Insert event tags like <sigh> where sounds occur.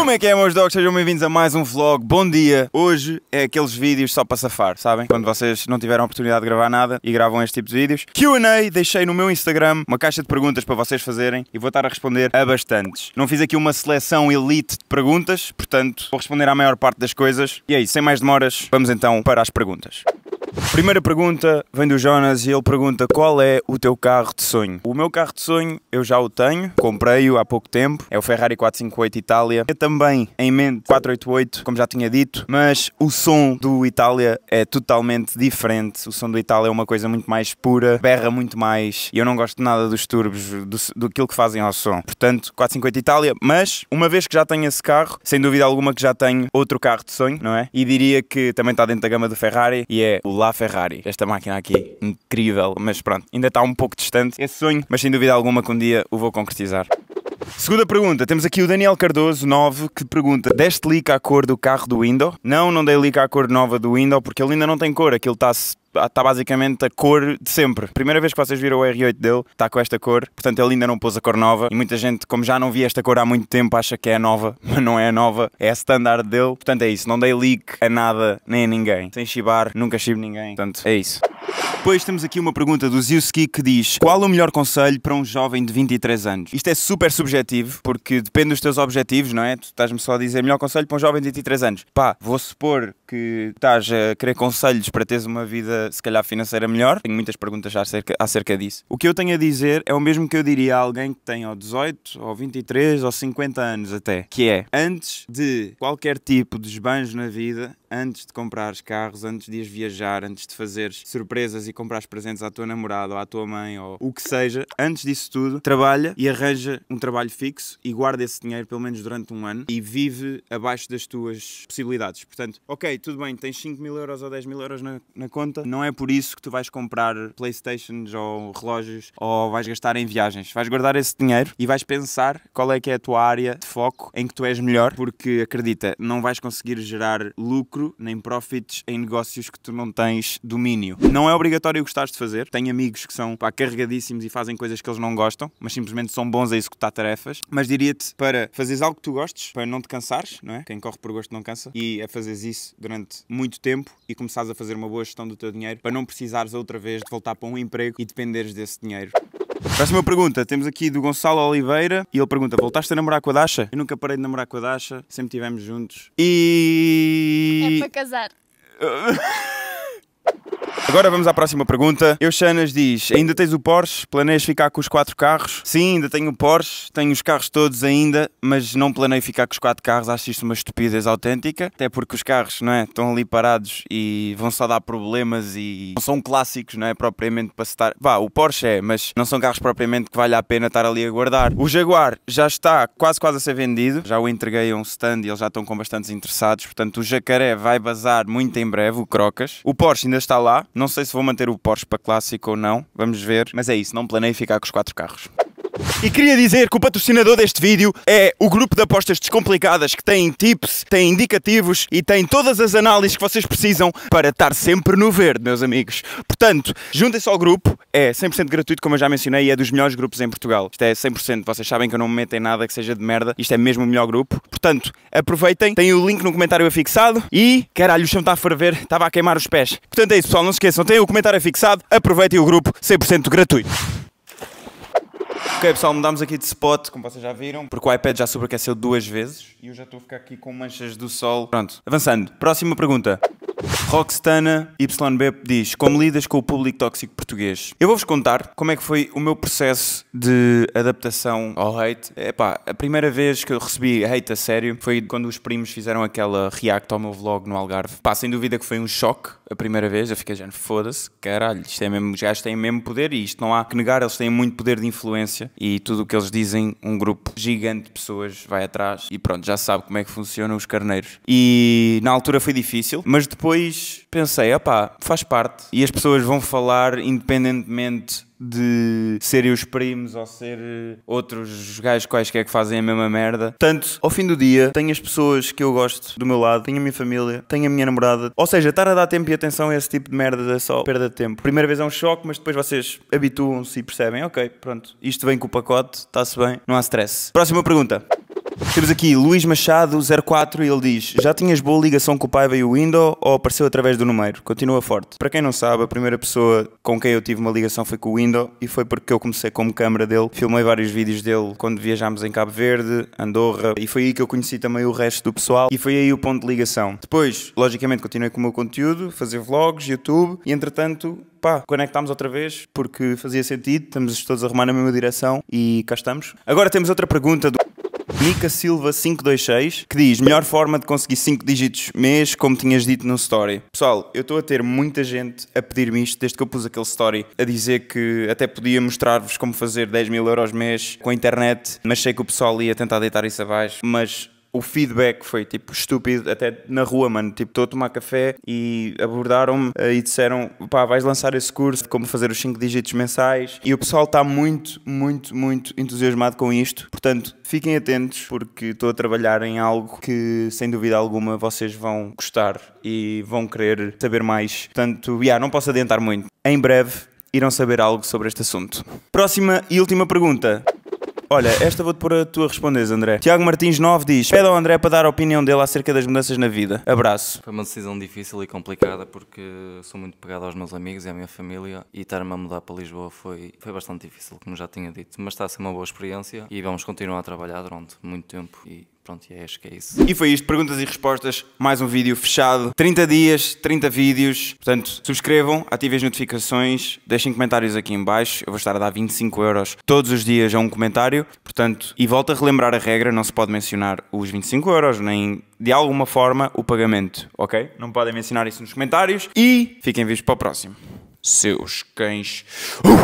Como é que é, meus dogs? Sejam bem-vindos a mais um vlog. Bom dia. Hoje é aqueles vídeos só para safar, sabem? Quando vocês não tiveram a oportunidade de gravar nada e gravam este tipo de vídeos. QA, deixei no meu Instagram uma caixa de perguntas para vocês fazerem e vou estar a responder a bastantes. Não fiz aqui uma seleção elite de perguntas, portanto, vou responder à maior parte das coisas. E aí, é sem mais demoras, vamos então para as perguntas. Primeira pergunta vem do Jonas e ele pergunta qual é o teu carro de sonho. O meu carro de sonho eu já o tenho, comprei-o há pouco tempo, é o Ferrari 458 Itália. É também em mente 488, como já tinha dito, mas o som do Itália é totalmente diferente. O som do Itália é uma coisa muito mais pura, berra muito mais e eu não gosto nada dos turbos, do, do que fazem ao som. Portanto, 458 Itália, mas uma vez que já tenho esse carro, sem dúvida alguma que já tenho outro carro de sonho, não é? E diria que também está dentro da gama do Ferrari e é o LaFerrari. Esta máquina aqui, incrível, mas pronto, ainda está um pouco distante esse sonho, mas sem dúvida alguma que um dia o vou concretizar. Segunda pergunta, temos aqui o Daniel Cardoso, 9, que pergunta: Deste leak à cor do carro do Window? Não, não dei leak à cor nova do Window, porque ele ainda não tem cor, aquilo está ah, está basicamente a cor de sempre. Primeira vez que vocês viram o R8 dele, está com esta cor, portanto ele ainda não pôs a cor nova. E muita gente, como já não via esta cor há muito tempo, acha que é a nova, <laughs> mas não é a nova, é a standard dele. Portanto é isso, não dei leak a nada nem a ninguém. Sem chibar, nunca chibo ninguém. Portanto é isso. Depois temos aqui uma pergunta do Ski que diz: Qual o melhor conselho para um jovem de 23 anos? Isto é super subjetivo, porque depende dos teus objetivos, não é? Tu estás-me só a dizer melhor conselho para um jovem de 23 anos. Pá, vou supor que estás a querer conselhos para teres uma vida, se calhar, financeira melhor. Tenho muitas perguntas acerca, acerca disso. O que eu tenho a dizer é o mesmo que eu diria a alguém que tem ou 18, ou 23, ou 50 anos até, que é, antes de qualquer tipo de esbanjo na vida, antes de comprares carros, antes de ires viajar, antes de fazeres surpresas e comprares presentes à tua namorada ou à tua mãe ou o que seja, antes disso tudo, trabalha e arranja um trabalho fixo e guarda esse dinheiro pelo menos durante um ano e vive abaixo das tuas possibilidades. Portanto, ok, tudo bem, tens 5 mil euros ou 10 mil euros na, na conta, não é por isso que tu vais comprar Playstations ou relógios ou vais gastar em viagens. Vais guardar esse dinheiro e vais pensar qual é que é a tua área de foco em que tu és melhor, porque acredita, não vais conseguir gerar lucro nem profits em negócios que tu não tens domínio. Não é obrigatório gostares de fazer. Tenho amigos que são pá, carregadíssimos e fazem coisas que eles não gostam, mas simplesmente são bons a executar tarefas. Mas diria-te para fazeres algo que tu gostes, para não te cansares, não é? Quem corre por gosto não cansa, e a é fazeres isso durante durante muito tempo e começares a fazer uma boa gestão do teu dinheiro para não precisares outra vez de voltar para um emprego e dependeres desse dinheiro. Próxima pergunta, temos aqui do Gonçalo Oliveira e ele pergunta: Voltaste a namorar com a Dasha? Eu nunca parei de namorar com a Dasha, sempre estivemos juntos. E. É para casar. <laughs> Agora vamos à próxima pergunta. Euxanas diz: Ainda tens o Porsche? Planeias ficar com os quatro carros? Sim, ainda tenho o Porsche, tenho os carros todos ainda, mas não planeio ficar com os quatro carros. Acho isto uma estupidez autêntica, até porque os carros não é, estão ali parados e vão só dar problemas e não são clássicos, não é? Propriamente para estar. Vá, o Porsche é, mas não são carros propriamente que vale a pena estar ali a guardar. O Jaguar já está quase quase a ser vendido, já o entreguei a um stand e eles já estão com bastantes interessados, portanto o Jacaré vai bazar muito em breve, o Crocas. O Porsche ainda está lá, não sei se vou manter o Porsche para clássico ou não, vamos ver. Mas é isso, não planei ficar com os quatro carros. E queria dizer que o patrocinador deste vídeo é o grupo de apostas descomplicadas que tem tips, tem indicativos e tem todas as análises que vocês precisam para estar sempre no verde, meus amigos. Portanto, juntem-se ao grupo, é 100% gratuito, como eu já mencionei, e é dos melhores grupos em Portugal. Isto é 100%, vocês sabem que eu não me meto em nada que seja de merda, isto é mesmo o melhor grupo. Portanto, aproveitem, tem o link no comentário afixado e, caralho, o chão está a ferver, estava a queimar os pés. Portanto é isso pessoal, não se esqueçam, tem o comentário afixado, aproveitem o grupo 100% gratuito. Ok pessoal, mudámos aqui de spot, como vocês já viram, porque o iPad já sobreaqueceu duas vezes e eu já estou a ficar aqui com manchas do sol. Pronto, avançando. Próxima pergunta. Roxana YB diz: Como lidas com o público tóxico português? Eu vou-vos contar como é que foi o meu processo de adaptação ao hate. Epá, a primeira vez que eu recebi hate a sério foi quando os primos fizeram aquela react ao meu vlog no Algarve. Pá, sem dúvida que foi um choque a primeira vez, eu fiquei já, foda-se, caralho, isto é mesmo, os gajos têm mesmo poder e isto não há que negar, eles têm muito poder de influência e tudo o que eles dizem, um grupo gigante de pessoas vai atrás e pronto, já sabe como é que funcionam os carneiros. E na altura foi difícil, mas depois pensei, opá, faz parte e as pessoas vão falar independentemente de serem os primos ou ser eh, outros gajos quaisquer que fazem a mesma merda. Portanto, ao fim do dia, tenho as pessoas que eu gosto do meu lado, tenho a minha família, tenho a minha namorada. Ou seja, estar a dar tempo e atenção a esse tipo de merda é só perda de tempo. Primeira vez é um choque, mas depois vocês habituam-se e percebem, ok, pronto, isto vem com o pacote, está-se bem, não há stress. Próxima pergunta. Temos aqui Luís Machado 04 e ele diz: Já tinhas boa ligação com o Paiva e o Window ou apareceu através do número? Continua forte. Para quem não sabe, a primeira pessoa com quem eu tive uma ligação foi com o Window e foi porque eu comecei como câmara dele. Filmei vários vídeos dele quando viajámos em Cabo Verde, Andorra e foi aí que eu conheci também o resto do pessoal e foi aí o ponto de ligação. Depois, logicamente, continuei com o meu conteúdo, fazer vlogs, YouTube e entretanto pá, conectámos outra vez porque fazia sentido, estamos todos a arrumar na mesma direção e cá estamos. Agora temos outra pergunta do Nica Silva 526, que diz: melhor forma de conseguir 5 dígitos mês, como tinhas dito no story. Pessoal, eu estou a ter muita gente a pedir-me isto desde que eu pus aquele story a dizer que até podia mostrar-vos como fazer 10 mil euros mês com a internet, mas sei que o pessoal ia tentar deitar isso abaixo. Mas o feedback foi tipo estúpido, até na rua, mano. Tipo, estou a tomar café e abordaram-me eh, e disseram: pá, vais lançar esse curso de como fazer os 5 dígitos mensais. E o pessoal está muito, muito, muito entusiasmado com isto. Portanto, fiquem atentos, porque estou a trabalhar em algo que, sem dúvida alguma, vocês vão gostar e vão querer saber mais. Portanto, yeah, não posso adiantar muito. Em breve irão saber algo sobre este assunto. Próxima e última pergunta. Olha, esta vou-te pôr a tua respondes, André. Tiago Martins 9 diz: Pede ao André para dar a opinião dele acerca das mudanças na vida. Abraço. Foi uma decisão difícil e complicada porque sou muito pegado aos meus amigos e à minha família e estar-me a mudar para Lisboa foi, foi bastante difícil, como já tinha dito. Mas está a ser uma boa experiência e vamos continuar a trabalhar durante muito tempo e pronto, e acho é que é isso. E foi isto, perguntas e respostas, mais um vídeo fechado. 30 dias, 30 vídeos. Portanto, subscrevam, ativem as notificações, deixem comentários aqui em baixo. Eu vou estar a dar 25 euros todos os dias a um comentário. Portanto, e volto a relembrar a regra, não se pode mencionar os 25 euros, nem de alguma forma o pagamento, ok? Não podem mencionar isso nos comentários. E fiquem vivos para o próximo. Seus cães. Uh!